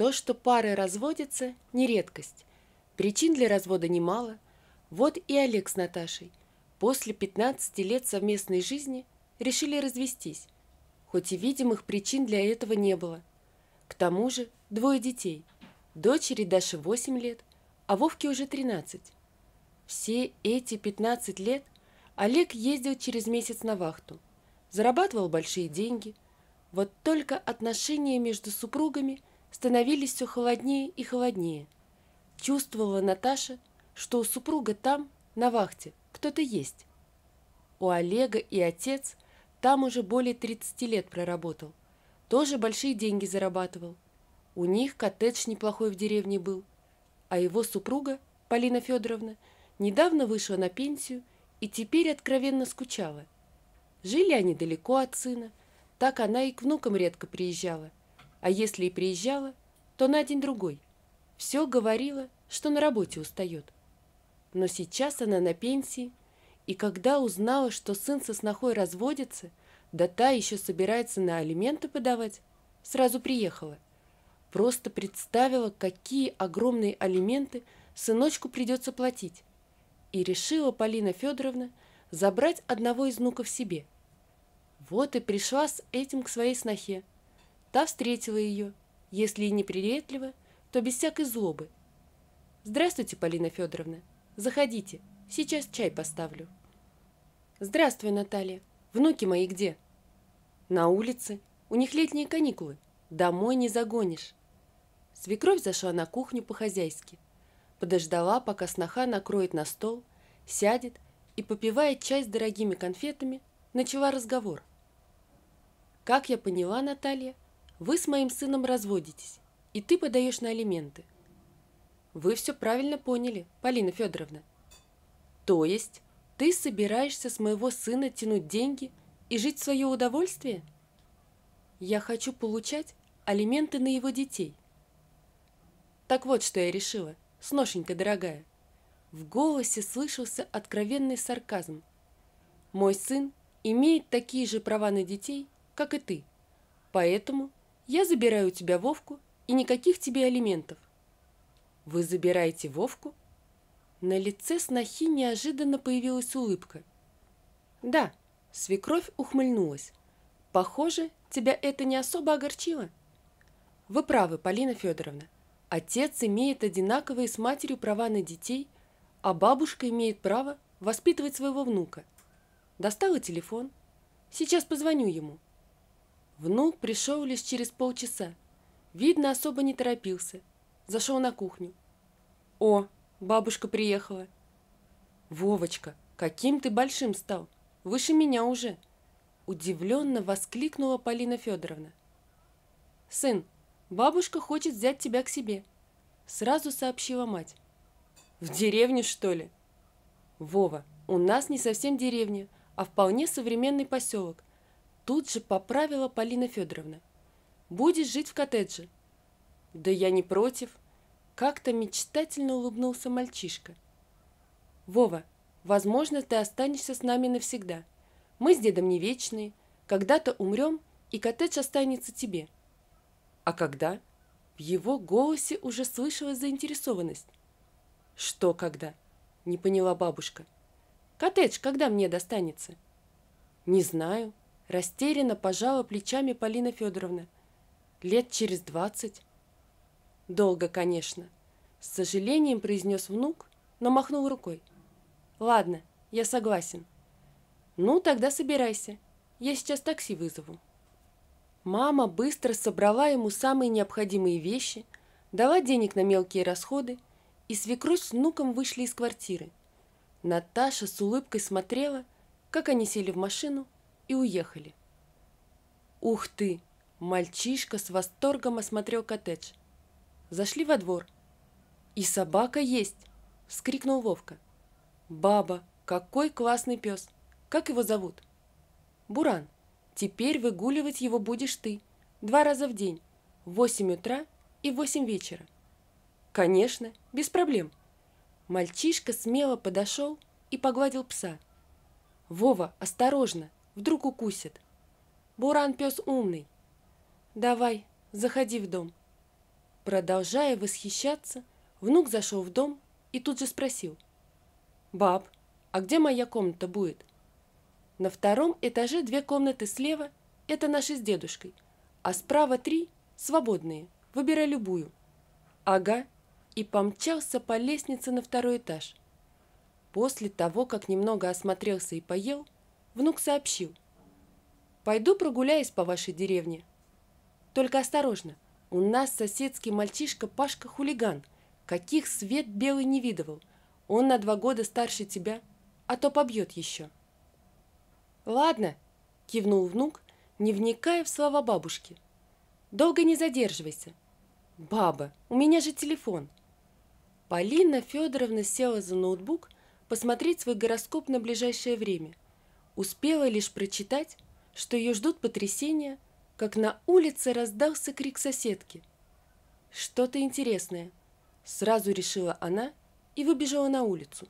То, что пары разводятся, не редкость. Причин для развода немало. Вот и Олег с Наташей после 15 лет совместной жизни решили развестись, хоть и видимых причин для этого не было. К тому же двое детей. Дочери Даши 8 лет, а Вовке уже 13. Все эти 15 лет Олег ездил через месяц на вахту, зарабатывал большие деньги. Вот только отношения между супругами – становились все холоднее и холоднее. Чувствовала Наташа, что у супруга там, на вахте, кто-то есть. У Олега и отец там уже более 30 лет проработал. Тоже большие деньги зарабатывал. У них коттедж неплохой в деревне был. А его супруга, Полина Федоровна, недавно вышла на пенсию и теперь откровенно скучала. Жили они далеко от сына, так она и к внукам редко приезжала – а если и приезжала, то на день-другой. Все говорила, что на работе устает. Но сейчас она на пенсии, и когда узнала, что сын со снохой разводится, да та еще собирается на алименты подавать, сразу приехала. Просто представила, какие огромные алименты сыночку придется платить. И решила Полина Федоровна забрать одного из внуков себе. Вот и пришла с этим к своей снохе, Та встретила ее, если и неприветливо, то без всякой злобы. «Здравствуйте, Полина Федоровна. Заходите, сейчас чай поставлю». «Здравствуй, Наталья. Внуки мои где?» «На улице. У них летние каникулы. Домой не загонишь». Свекровь зашла на кухню по-хозяйски. Подождала, пока сноха накроет на стол, сядет и, попивая чай с дорогими конфетами, начала разговор. Как я поняла, Наталья, вы с моим сыном разводитесь, и ты подаешь на алименты. Вы все правильно поняли, Полина Федоровна. То есть ты собираешься с моего сына тянуть деньги и жить в свое удовольствие? Я хочу получать алименты на его детей. Так вот, что я решила, сношенька дорогая. В голосе слышался откровенный сарказм. Мой сын имеет такие же права на детей, как и ты. Поэтому я забираю у тебя Вовку, и никаких тебе алиментов. Вы забираете Вовку? На лице снохи неожиданно появилась улыбка. Да, свекровь ухмыльнулась. Похоже, тебя это не особо огорчило. Вы правы, Полина Федоровна. Отец имеет одинаковые с матерью права на детей, а бабушка имеет право воспитывать своего внука. Достала телефон. Сейчас позвоню ему. Внук пришел лишь через полчаса. Видно, особо не торопился. Зашел на кухню. «О, бабушка приехала!» «Вовочка, каким ты большим стал! Выше меня уже!» Удивленно воскликнула Полина Федоровна. «Сын, бабушка хочет взять тебя к себе!» Сразу сообщила мать. «В деревню, что ли?» «Вова, у нас не совсем деревня, а вполне современный поселок. Тут же поправила Полина Федоровна. «Будешь жить в коттедже». «Да я не против». Как-то мечтательно улыбнулся мальчишка. «Вова, возможно, ты останешься с нами навсегда. Мы с дедом не вечные. Когда-то умрем, и коттедж останется тебе». «А когда?» В его голосе уже слышалась заинтересованность. «Что когда?» – не поняла бабушка. «Коттедж когда мне достанется?» «Не знаю», Растерянно пожала плечами Полина Федоровна. Лет через двадцать. Долго, конечно. С сожалением произнес внук, но махнул рукой. Ладно, я согласен. Ну, тогда собирайся. Я сейчас такси вызову. Мама быстро собрала ему самые необходимые вещи, дала денег на мелкие расходы, и свекровь с внуком вышли из квартиры. Наташа с улыбкой смотрела, как они сели в машину и уехали. Ух ты! Мальчишка с восторгом осмотрел коттедж. Зашли во двор. «И собака есть!» – вскрикнул Вовка. «Баба, какой классный пес! Как его зовут?» «Буран, теперь выгуливать его будешь ты. Два раза в день, в восемь утра и в восемь вечера». «Конечно, без проблем». Мальчишка смело подошел и погладил пса. «Вова, осторожно!» Вдруг укусит. Буран пес умный. Давай, заходи в дом. Продолжая восхищаться, внук зашел в дом и тут же спросил. Баб, а где моя комната будет? На втором этаже две комнаты слева – это наши с дедушкой, а справа три – свободные, выбирай любую. Ага, и помчался по лестнице на второй этаж. После того, как немного осмотрелся и поел – Внук сообщил. «Пойду прогуляюсь по вашей деревне. Только осторожно, у нас соседский мальчишка Пашка хулиган, каких свет белый не видывал. Он на два года старше тебя, а то побьет еще». «Ладно», – кивнул внук, не вникая в слова бабушки. «Долго не задерживайся. Баба, у меня же телефон». Полина Федоровна села за ноутбук посмотреть свой гороскоп на ближайшее время. Успела лишь прочитать, что ее ждут потрясения, как на улице раздался крик соседки. «Что-то интересное», – сразу решила она и выбежала на улицу.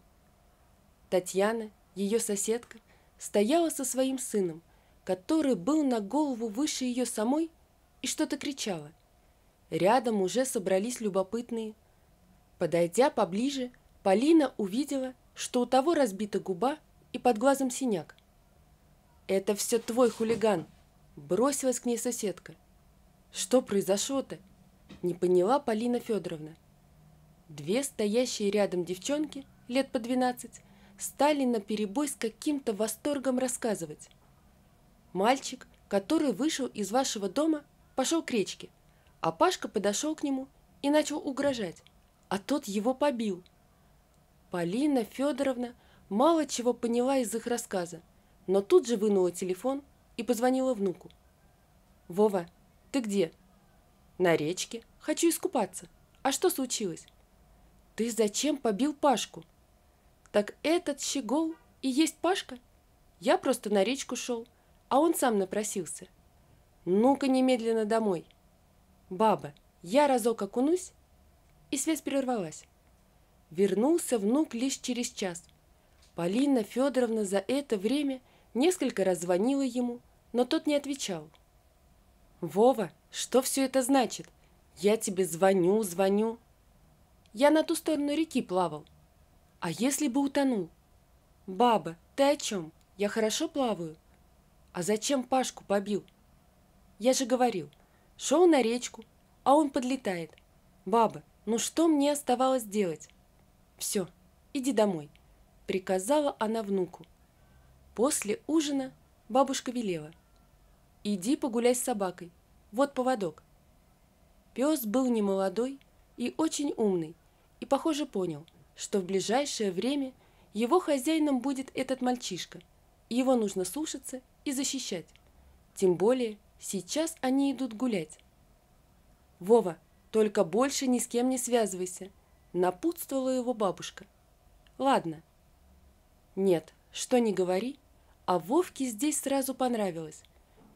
Татьяна, ее соседка, стояла со своим сыном, который был на голову выше ее самой и что-то кричала. Рядом уже собрались любопытные. Подойдя поближе, Полина увидела, что у того разбита губа и под глазом синяк. «Это все твой хулиган!» Бросилась к ней соседка. «Что произошло-то?» Не поняла Полина Федоровна. Две стоящие рядом девчонки, лет по двенадцать, стали наперебой с каким-то восторгом рассказывать. «Мальчик, который вышел из вашего дома, пошел к речке, а Пашка подошел к нему и начал угрожать, а тот его побил». Полина Федоровна мало чего поняла из их рассказа, но тут же вынула телефон и позвонила внуку. «Вова, ты где?» «На речке. Хочу искупаться. А что случилось?» «Ты зачем побил Пашку?» «Так этот щегол и есть Пашка?» «Я просто на речку шел, а он сам напросился». «Ну-ка немедленно домой!» «Баба, я разок окунусь?» И связь прервалась. Вернулся внук лишь через час. Полина Федоровна за это время – Несколько раз звонила ему, но тот не отвечал. «Вова, что все это значит? Я тебе звоню, звоню». Я на ту сторону реки плавал. А если бы утонул? Баба, ты о чем? Я хорошо плаваю. А зачем Пашку побил? Я же говорил, шел на речку, а он подлетает. Баба, ну что мне оставалось делать? Все, иди домой, приказала она внуку. После ужина бабушка велела. «Иди погуляй с собакой. Вот поводок». Пес был немолодой и очень умный, и, похоже, понял, что в ближайшее время его хозяином будет этот мальчишка, и его нужно слушаться и защищать. Тем более, сейчас они идут гулять. «Вова, только больше ни с кем не связывайся», – напутствовала его бабушка. «Ладно». «Нет, что не говори, а Вовке здесь сразу понравилось.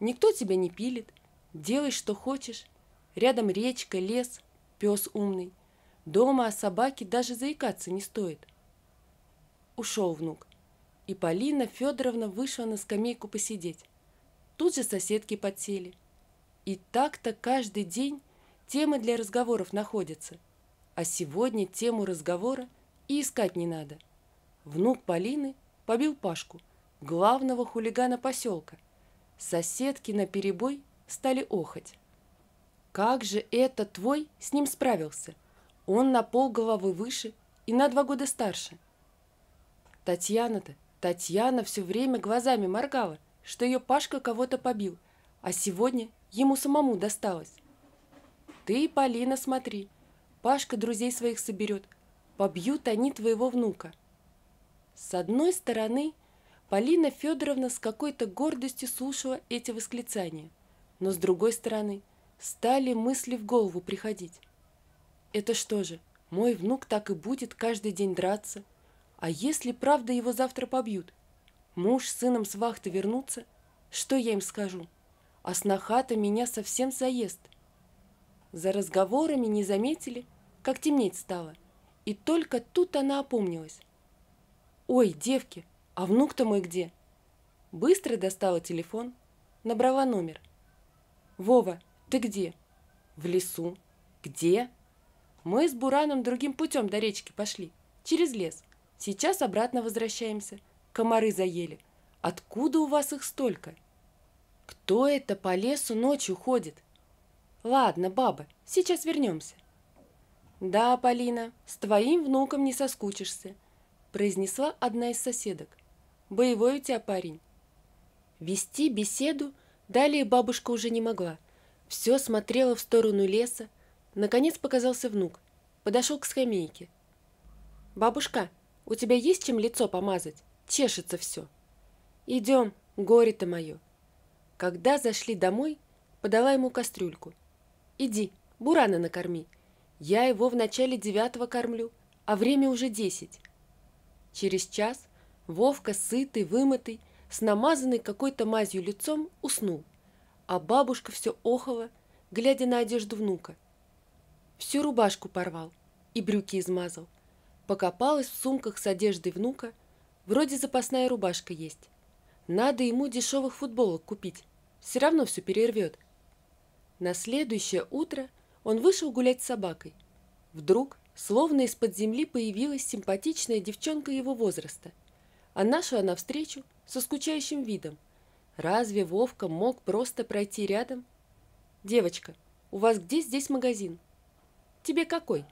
Никто тебя не пилит, делай что хочешь. Рядом речка, лес, пес умный. Дома о собаке даже заикаться не стоит. Ушел внук, и Полина Федоровна вышла на скамейку посидеть. Тут же соседки подсели. И так-то каждый день темы для разговоров находятся. А сегодня тему разговора и искать не надо. Внук Полины побил Пашку, главного хулигана поселка. Соседки на перебой стали охоть. Как же это твой с ним справился? Он на пол головы выше и на два года старше. Татьяна-то, Татьяна все время глазами моргала, что ее Пашка кого-то побил, а сегодня ему самому досталось. Ты, Полина, смотри, Пашка друзей своих соберет, побьют они твоего внука. С одной стороны, Полина Федоровна с какой-то гордостью слушала эти восклицания, но с другой стороны, стали мысли в голову приходить. Это что же, мой внук так и будет каждый день драться? А если правда его завтра побьют? Муж с сыном с вахты вернутся? Что я им скажу? А снохата меня совсем заест. За разговорами не заметили, как темнеть стало. И только тут она опомнилась. «Ой, девки, а внук-то мой где?» Быстро достала телефон, набрала номер. «Вова, ты где?» «В лесу». «Где?» «Мы с Бураном другим путем до речки пошли, через лес. Сейчас обратно возвращаемся. Комары заели. Откуда у вас их столько?» «Кто это по лесу ночью ходит?» «Ладно, баба, сейчас вернемся». «Да, Полина, с твоим внуком не соскучишься произнесла одна из соседок. «Боевой у тебя парень». Вести беседу далее бабушка уже не могла. Все смотрела в сторону леса. Наконец показался внук. Подошел к скамейке. «Бабушка, у тебя есть чем лицо помазать? Чешется все». «Идем, горе-то мое». Когда зашли домой, подала ему кастрюльку. «Иди, бурана накорми. Я его в начале девятого кормлю, а время уже десять. Через час Вовка, сытый, вымытый, с намазанной какой-то мазью лицом, уснул, а бабушка все охала, глядя на одежду внука. Всю рубашку порвал и брюки измазал. Покопалась в сумках с одеждой внука, вроде запасная рубашка есть. Надо ему дешевых футболок купить, все равно все перервет. На следующее утро он вышел гулять с собакой. Вдруг Словно из-под земли появилась симпатичная девчонка его возраста. А нашу она встречу со скучающим видом. Разве Вовка мог просто пройти рядом? «Девочка, у вас где здесь магазин?» «Тебе какой?»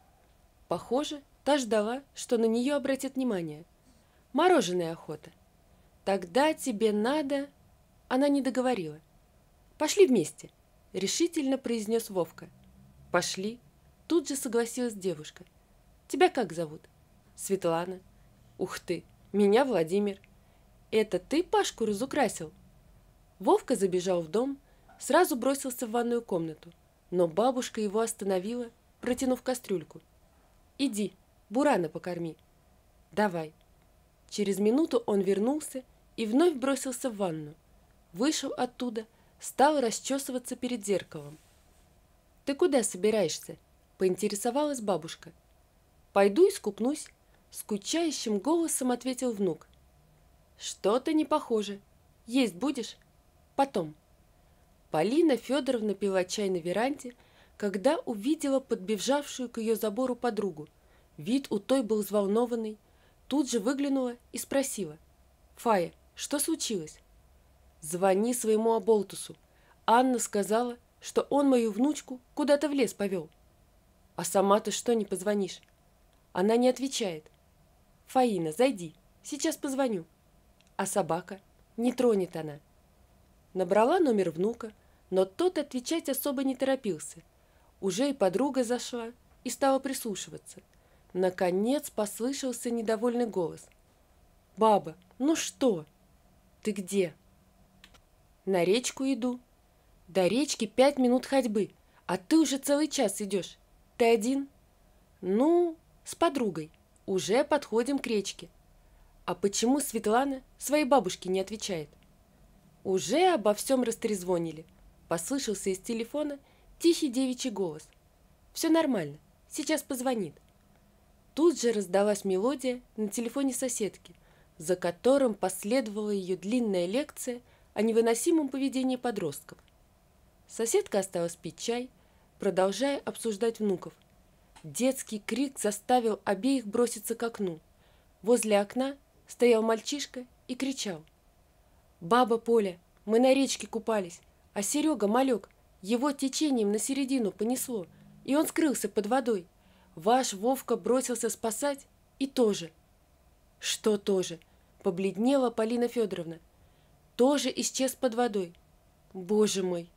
Похоже, та ждала, что на нее обратят внимание. Мороженая охота». «Тогда тебе надо...» Она не договорила. «Пошли вместе», — решительно произнес Вовка. «Пошли», Тут же согласилась девушка. «Тебя как зовут?» «Светлана». «Ух ты! Меня Владимир». «Это ты Пашку разукрасил?» Вовка забежал в дом, сразу бросился в ванную комнату, но бабушка его остановила, протянув кастрюльку. «Иди, Бурана покорми». «Давай». Через минуту он вернулся и вновь бросился в ванну. Вышел оттуда, стал расчесываться перед зеркалом. «Ты куда собираешься?» поинтересовалась бабушка. «Пойду и скупнусь, скучающим голосом ответил внук. «Что-то не похоже. Есть будешь? Потом». Полина Федоровна пила чай на веранде, когда увидела подбежавшую к ее забору подругу. Вид у той был взволнованный. Тут же выглянула и спросила. «Фая, что случилось?» «Звони своему оболтусу. Анна сказала, что он мою внучку куда-то в лес повел». А сама ты что не позвонишь? Она не отвечает. Фаина, зайди, сейчас позвоню. А собака? Не тронет она. Набрала номер внука, но тот отвечать особо не торопился. Уже и подруга зашла и стала прислушиваться. Наконец послышался недовольный голос. «Баба, ну что? Ты где?» «На речку иду», до речки пять минут ходьбы, а ты уже целый час идешь. Ты один? Ну, с подругой. Уже подходим к речке. А почему Светлана своей бабушке не отвечает? Уже обо всем растрезвонили. Послышался из телефона тихий девичий голос. Все нормально, сейчас позвонит. Тут же раздалась мелодия на телефоне соседки, за которым последовала ее длинная лекция о невыносимом поведении подростков. Соседка осталась пить чай – продолжая обсуждать внуков. Детский крик заставил обеих броситься к окну. Возле окна стоял мальчишка и кричал. «Баба Поля, мы на речке купались, а Серега малек, его течением на середину понесло, и он скрылся под водой. Ваш Вовка бросился спасать и тоже». «Что тоже?» – побледнела Полина Федоровна. «Тоже исчез под водой. Боже мой!»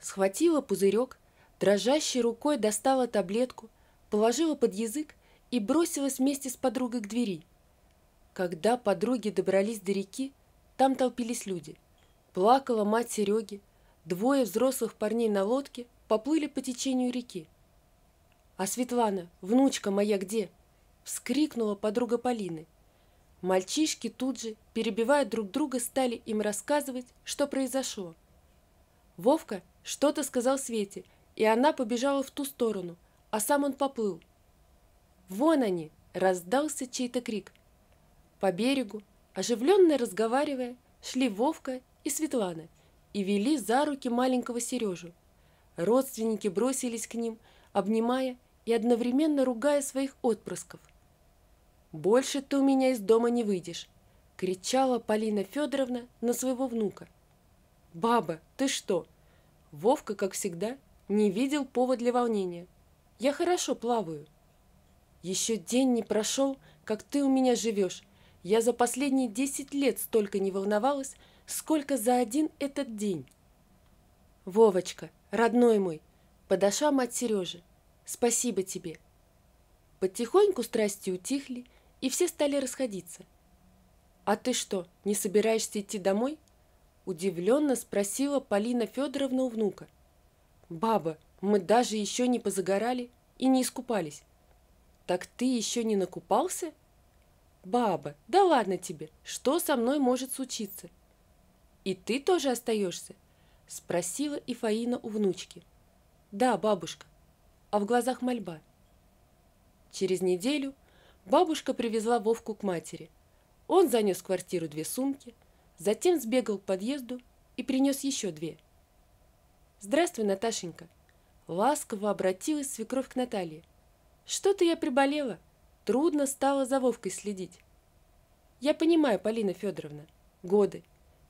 Схватила пузырек – Дрожащей рукой достала таблетку, положила под язык и бросилась вместе с подругой к двери. Когда подруги добрались до реки, там толпились люди. Плакала мать Сереги. Двое взрослых парней на лодке поплыли по течению реки. «А Светлана, внучка моя где?» – вскрикнула подруга Полины. Мальчишки тут же, перебивая друг друга, стали им рассказывать, что произошло. Вовка что-то сказал Свете – и она побежала в ту сторону, а сам он поплыл. «Вон они!» – раздался чей-то крик. По берегу, оживленно разговаривая, шли Вовка и Светлана и вели за руки маленького Сережу. Родственники бросились к ним, обнимая и одновременно ругая своих отпрысков. «Больше ты у меня из дома не выйдешь!» – кричала Полина Федоровна на своего внука. «Баба, ты что?» Вовка, как всегда, не видел повод для волнения. Я хорошо плаваю. Еще день не прошел, как ты у меня живешь. Я за последние десять лет столько не волновалась, сколько за один этот день. Вовочка, родной мой, подошла мать Сережи. Спасибо тебе. Потихоньку страсти утихли, и все стали расходиться. «А ты что, не собираешься идти домой?» – удивленно спросила Полина Федоровна у внука – «Баба, мы даже еще не позагорали и не искупались». «Так ты еще не накупался?» «Баба, да ладно тебе, что со мной может случиться?» «И ты тоже остаешься?» – спросила и у внучки. «Да, бабушка», а в глазах мольба. Через неделю бабушка привезла Вовку к матери. Он занес в квартиру две сумки, затем сбегал к подъезду и принес еще две – «Здравствуй, Наташенька!» Ласково обратилась свекровь к Наталье. «Что-то я приболела. Трудно стало за Вовкой следить». «Я понимаю, Полина Федоровна. Годы».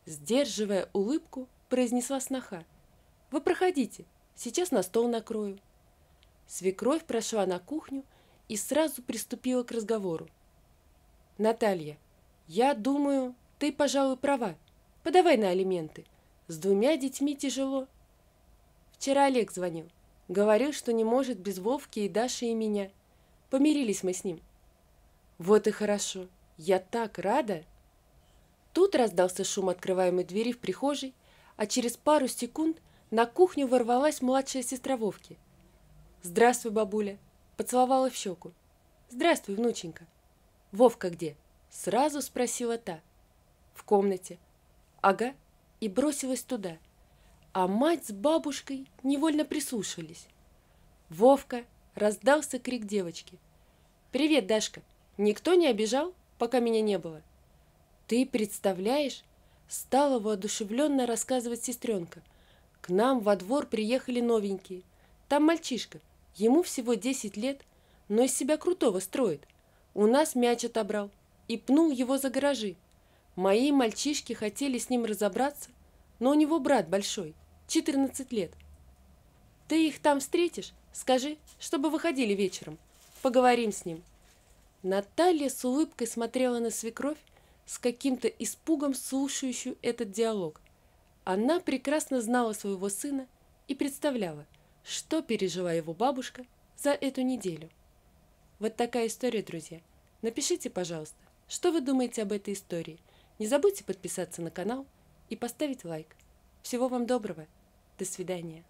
Сдерживая улыбку, произнесла сноха. «Вы проходите. Сейчас на стол накрою». Свекровь прошла на кухню и сразу приступила к разговору. «Наталья, я думаю, ты, пожалуй, права. Подавай на алименты. С двумя детьми тяжело, Вчера Олег звонил. Говорил, что не может без Вовки и Даши и меня. Помирились мы с ним. Вот и хорошо. Я так рада. Тут раздался шум открываемой двери в прихожей, а через пару секунд на кухню ворвалась младшая сестра Вовки. «Здравствуй, бабуля!» – поцеловала в щеку. «Здравствуй, внученька!» «Вовка где?» – сразу спросила та. «В комнате». «Ага» и бросилась туда – а мать с бабушкой невольно прислушались. «Вовка!» – раздался крик девочки. «Привет, Дашка! Никто не обижал, пока меня не было?» «Ты представляешь?» – стала воодушевленно рассказывать сестренка. «К нам во двор приехали новенькие. Там мальчишка, ему всего 10 лет, но из себя крутого строит. У нас мяч отобрал и пнул его за гаражи. Мои мальчишки хотели с ним разобраться, но у него брат большой. 14 лет. Ты их там встретишь? Скажи, чтобы выходили вечером. Поговорим с ним». Наталья с улыбкой смотрела на свекровь, с каким-то испугом слушающую этот диалог. Она прекрасно знала своего сына и представляла, что пережила его бабушка за эту неделю. Вот такая история, друзья. Напишите, пожалуйста, что вы думаете об этой истории. Не забудьте подписаться на канал и поставить лайк. Всего вам доброго! До свидания.